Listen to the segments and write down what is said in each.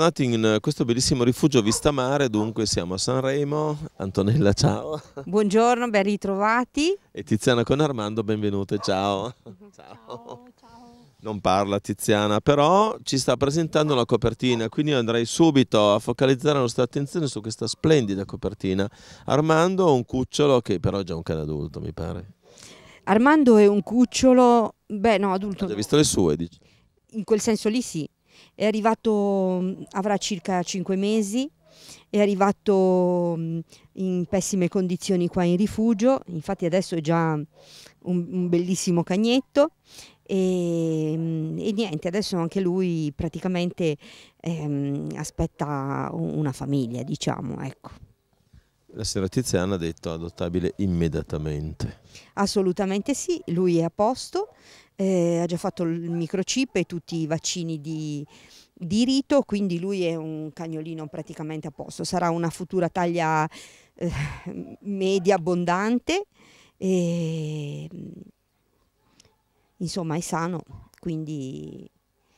tornati in eh, questo bellissimo rifugio Vista Mare, dunque siamo a Sanremo, Antonella ciao. Buongiorno, ben ritrovati. E Tiziana con Armando, benvenute, ciao. Ciao. ciao. Non parla Tiziana, però ci sta presentando la copertina, quindi io andrei subito a focalizzare la nostra attenzione su questa splendida copertina. Armando è un cucciolo che però è già un cane adulto, mi pare. Armando è un cucciolo, beh no, adulto. Ho già visto le sue, dici. In quel senso lì sì, è arrivato, mm, avrà circa 5 mesi, è arrivato mm, in pessime condizioni qua in rifugio, infatti adesso è già un, un bellissimo cagnetto e, mm, e, niente, adesso anche lui praticamente ehm, aspetta una famiglia, diciamo, ecco. La signora Tiziana ha detto adottabile immediatamente. Assolutamente sì, lui è a posto, eh, ha già fatto il microchip e tutti i vaccini di, di rito, quindi lui è un cagnolino praticamente a posto, sarà una futura taglia eh, media abbondante e mm, insomma è sano, quindi...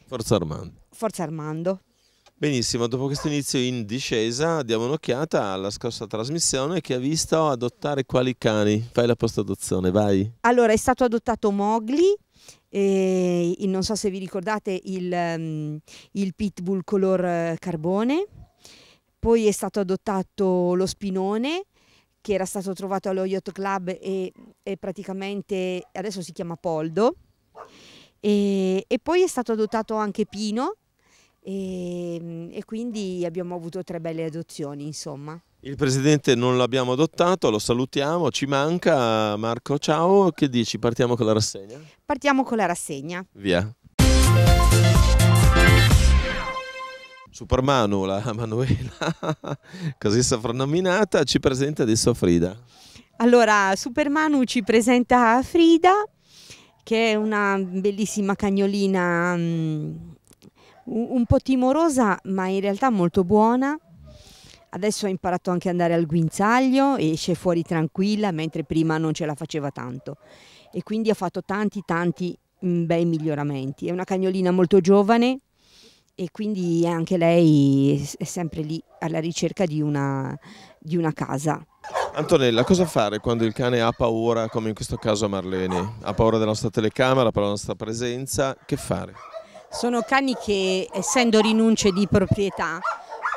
Forza Armando. Forza Armando. Benissimo, dopo questo inizio in discesa diamo un'occhiata alla scorsa trasmissione che ha visto adottare quali cani? Fai la post adozione, vai. Allora è stato adottato Mogli e, non so se vi ricordate il, ehm, il pitbull color eh, carbone, poi è stato adottato lo spinone che era stato trovato allo Yacht Club e, e praticamente adesso si chiama Poldo. E, e, poi è stato adottato anche Pino e, ehm, e quindi abbiamo avuto tre belle adozioni, insomma. Il presidente non l'abbiamo adottato, lo salutiamo, ci manca. Marco, ciao, che dici? Partiamo con la rassegna? Partiamo con la rassegna. Via. Supermanu, la Manuela, così soprannominata, ci presenta adesso Frida. Allora, Supermanu ci presenta Frida, che è una bellissima cagnolina um, un po' timorosa, ma in realtà molto buona Adesso ha imparato anche ad andare al guinzaglio, esce fuori tranquilla, mentre prima non ce la faceva tanto. E quindi ha fatto tanti, tanti mm, bei miglioramenti. È una cagnolina molto giovane e quindi anche lei è sempre lì alla ricerca di una, di una casa. Antonella, cosa fare quando il cane ha paura, come in questo caso a Marlene? Ha paura della nostra telecamera, per la nostra presenza, che fare? Sono cani che, essendo rinunce di proprietà,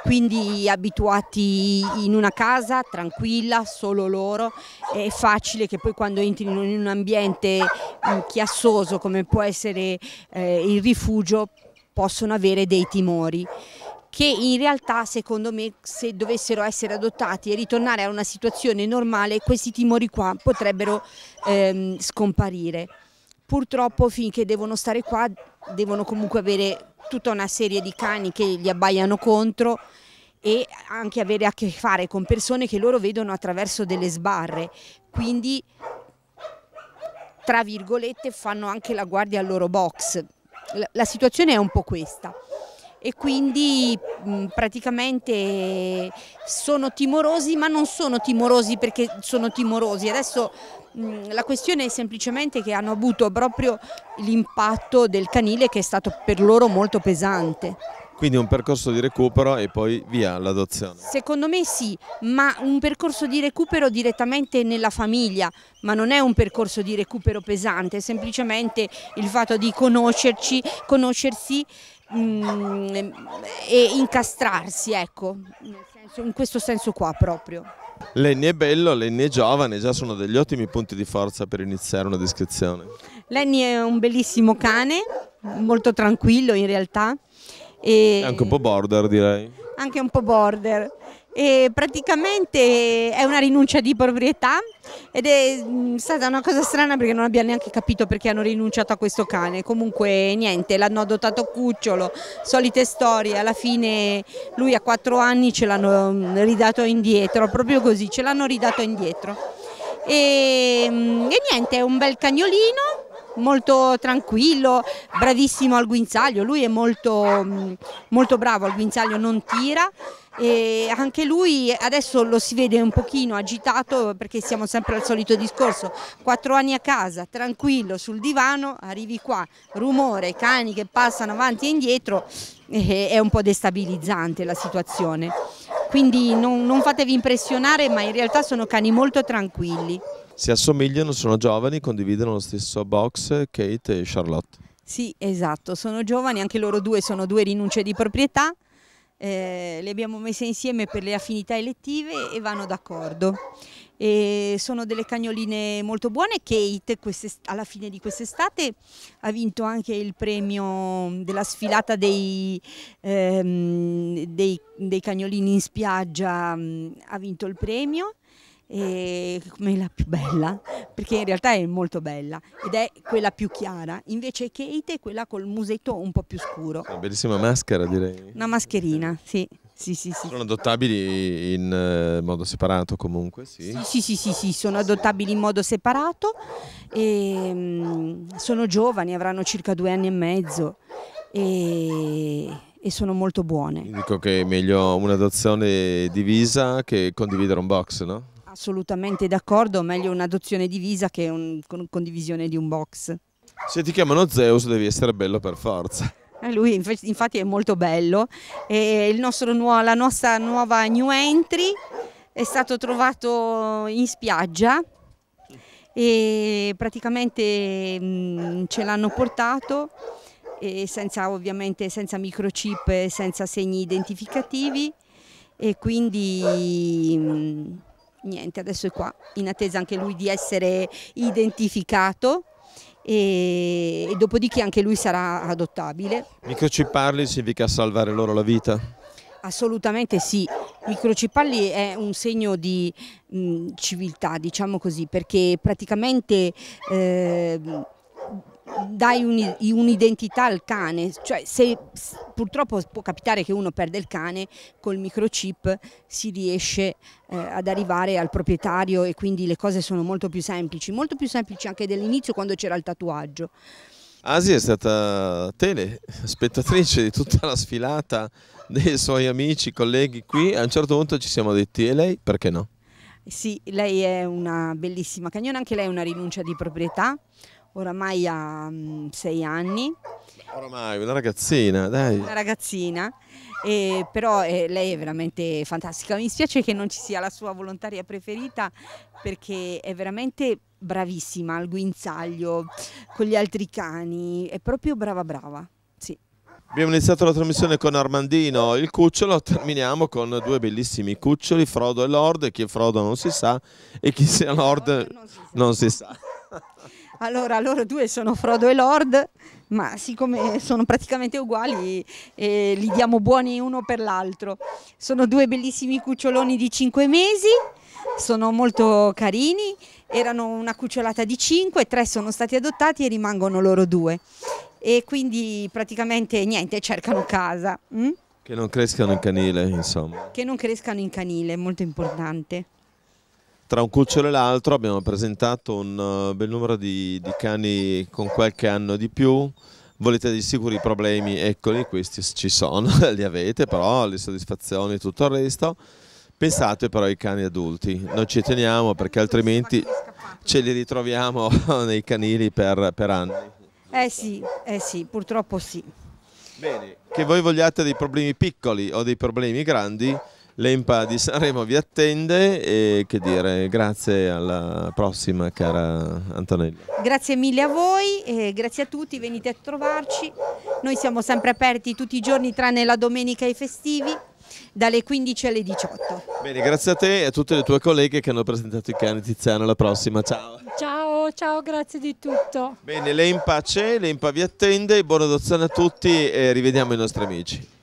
quindi abituati in una casa tranquilla, solo loro, è facile che poi quando entri in un ambiente mm, chiassoso come può essere eh, il rifugio possono avere dei timori che in realtà secondo me se dovessero essere adottati e ritornare a una situazione normale questi timori qua potrebbero ehm, scomparire purtroppo finché devono stare qua devono comunque avere tutta una serie di cani che gli abbaiano contro e anche avere a che fare con persone che loro vedono attraverso delle sbarre, quindi tra virgolette fanno anche la guardia al loro box. La, la situazione è un po' questa e quindi mh, praticamente sono timorosi ma non sono timorosi perché sono timorosi. Adesso mh, la questione è semplicemente che hanno avuto proprio l'impatto del canile che è stato per loro molto pesante. Quindi un percorso di recupero e poi via l'adozione. Secondo me sì, ma un percorso di recupero direttamente nella famiglia, ma non è un percorso di recupero pesante, è semplicemente il fatto di conoscerci, conoscersi mm, e incastrarsi, ecco, senso, in questo senso qua proprio. Lenny è bello, Lenny è giovane, già sono degli ottimi punti di forza per iniziare una descrizione. Lenny è un bellissimo cane, molto tranquillo in realtà e anche un po' border direi. Anche un po' border. E praticamente è una rinuncia di proprietà ed è mm, stata una cosa strana perché non abbiamo neanche capito perché hanno rinunciato a questo cane. Comunque niente, l'hanno adottato cucciolo, solite storie, alla fine lui a quattro anni ce l'hanno mm, ridato indietro, proprio così, ce l'hanno ridato indietro. E, mm, e niente, è un bel cagnolino molto tranquillo, bravissimo al guinzaglio, lui è molto, mm, molto bravo al guinzaglio, non tira e anche lui adesso lo si vede un pochino agitato perché siamo sempre al solito discorso, quattro anni a casa, tranquillo sul divano, arrivi qua, rumore, cani che passano avanti e indietro, eh, è un po' destabilizzante la situazione. Quindi non, non fatevi impressionare, ma in realtà sono cani molto tranquilli. Si assomigliano, sono giovani, condividono lo stesso box Kate e Charlotte. Sì, esatto, sono giovani, anche loro due sono due rinunce di proprietà, eh, le abbiamo messe insieme per le affinità elettive e vanno d'accordo. sono delle cagnoline molto buone, Kate alla fine di quest'estate ha vinto anche il premio della sfilata dei, ehm, dei, dei cagnolini in spiaggia, mm, ha vinto il premio eh, come la più bella, perché in realtà è molto bella ed è quella più chiara, invece Kate è quella col musetto un po' più scuro. Una bellissima maschera direi. Una mascherina, sì. Sì, sì, sì. Sono adottabili in eh, modo separato comunque? Sì, sì, sì, sì, sì sono adottabili in modo separato. E, ehm, sono giovani, avranno circa due anni e mezzo e, e sono molto buone. Dico che è meglio un'adozione divisa che condividere un box, no? Assolutamente d'accordo, meglio un'adozione divisa che un, con condivisione di un box. Se ti chiamano Zeus devi essere bello per forza. Eh, lui infatti è molto bello. E nuovo, la nostra nuova new entry è stato trovato in spiaggia e praticamente mm, ce l'hanno portato senza ovviamente senza microchip, e senza segni identificativi e quindi mh, mm, niente, adesso è qua, in attesa anche lui di essere identificato e, e dopodiché anche lui sarà adottabile. Microcipparli significa salvare loro la vita? Assolutamente sì, microcipalli è un segno di mh, civiltà, diciamo così, perché praticamente eh, dai un'identità al cane, cioè se purtroppo può capitare che uno perde il cane, col microchip si riesce eh, ad arrivare al proprietario e quindi le cose sono molto più semplici, molto più semplici anche dell'inizio quando c'era il tatuaggio. Asi è stata tele, spettatrice di tutta la sfilata dei suoi amici, colleghi qui, a un certo punto ci siamo detti e lei perché no? Sì, lei è una bellissima cagnona, anche lei è una rinuncia di proprietà, oramai ha mh, mm, sei anni. Oramai, una ragazzina, dai. Una ragazzina, eh, però eh, lei è veramente fantastica. Mi spiace che non ci sia la sua volontaria preferita perché è veramente bravissima al guinzaglio, con gli altri cani, è proprio brava brava. Abbiamo iniziato la trasmissione con Armandino, il cucciolo, terminiamo con due bellissimi cuccioli, Frodo e Lord, chi è Frodo non si sa e chi sia Lord non si sa. Non si sa. Allora, loro due sono Frodo e Lord, ma siccome sono praticamente uguali, eh, li diamo buoni uno per l'altro. Sono due bellissimi cuccioloni di 5 mesi, sono molto carini, erano una cucciolata di 5, tre sono stati adottati e rimangono loro due. E quindi praticamente niente, cercano casa. Mm? Che non crescano in canile, insomma. Che non crescano in canile, molto importante tra un cucciolo e l'altro abbiamo presentato un eh, bel numero di, di cani con qualche anno di più, volete di sicuro i problemi, eccoli, questi ci sono, li avete però, le soddisfazioni e tutto il resto. Pensate però ai cani adulti, non ci teniamo perché altrimenti ce li ritroviamo nei canili per, per anni. Eh sì, eh sì, purtroppo sì. Bene, che voi vogliate dei problemi piccoli o dei problemi grandi, L'EMPA di Sanremo vi attende e che dire, grazie alla prossima cara Antonella. Grazie mille a voi, grazie a tutti, venite a trovarci. Noi siamo sempre aperti tutti i giorni tranne la domenica e i festivi dalle 15 alle 18. Bene, grazie a te e a tutte le tue colleghe che hanno presentato i cani Tiziano alla prossima, ciao. Ciao, ciao, grazie di tutto. Bene, l'EMPA c'è, l'EMPA vi attende, buona adozione a tutti e rivediamo i nostri amici.